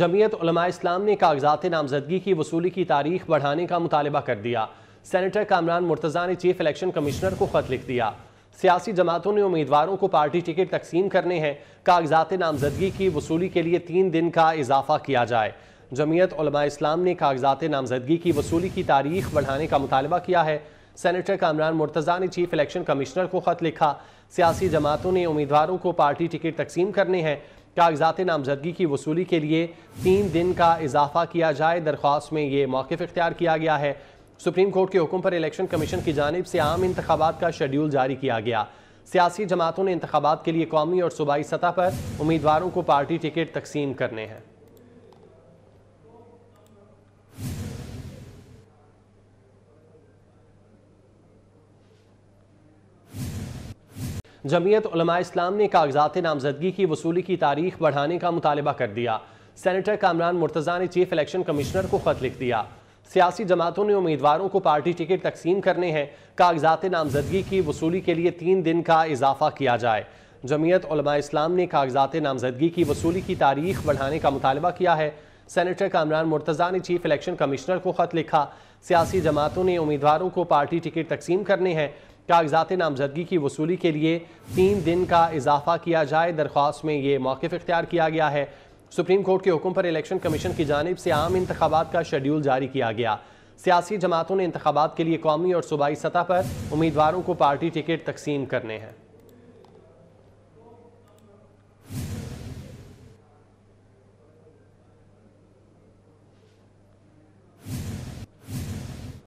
जमीयत इस्लाम ने कागजात नामजदगी की वसूली की तारीख बढ़ाने का मुतालबा कर दिया सेनेटर कामरान मुर्तज़ा ने चीफ इलेक्शन कमिश्नर को ख़त लिख दिया सियासी जमातों ने उम्मीदवारों को पार्टी टिकट तकसीम करने हैं कागजात नामजदगी की वसूली के लिए तीन दिन का इजाफा किया जाए जमीयत इस्लाम ने कागजात नामजदगी की वसूली की तारीख बढ़ाने का मुतालबा किया है सेनेटर कामरान मुर्तजा ने चीफ इलेक्शन कमिश्नर को खत लिखा सियासी जमातों ने उम्मीदवारों को पार्टी टिकट तकसीम करने हैं कागजात नामजदगी की वसूली के लिए तीन दिन का इजाफा किया जाए दरख्वास्त में ये मौक़ इख्तियार किया गया है सुप्रीम कोर्ट के हुक्म पर इलेक्शन कमीशन की जानब से आम इंतबात का शेड्यूल जारी किया गया सियासी जमातों ने इंतबात के लिए कौमी और सूबाई सतह पर उम्मीदवारों को पार्टी टिकट तकसीम करने हैं जमीयत इस्लाम ने कागजात नामजदगी की वसूली की तारीख बढ़ाने का मुतालबा कर दिया सेनेटर कामरान मुर्तजा ने चीफ इलेक्शन कमिश्नर को खत लिख दिया सियासी जमातों ने उम्मीदवारों को पार्टी टिकट तकसीम करने हैं कागजात नामजदगी की वसूली के लिए तीन दिन का इजाफा किया जाए जमीयत इस्लाम ने कागजात नामजदगी की वसूली की तारीख बढ़ाने का मुतालबा किया है सेनेटर कामरान मुर्तजा ने चीफ इलेक्शन कमिश्नर को खत लिखा सियासी जमातों ने उम्मीदवारों को पार्टी टिकट तकसीम करने हैं कागजात नामजदगी की वसूली के लिए तीन दिन का इजाफा किया जाए दरख्वास्त में ये मौक़ इख्तियार किया गया है सुप्रीम कोर्ट के हुक्म पर इलेक्शन कमीशन की जानब से आम इंतबात का शेड्यूल जारी किया गया सियासी जमातों ने इंतबात के लिए कौमी और सूबाई सतह पर उम्मीदवारों को पार्टी टिकट तकसीम करने हैं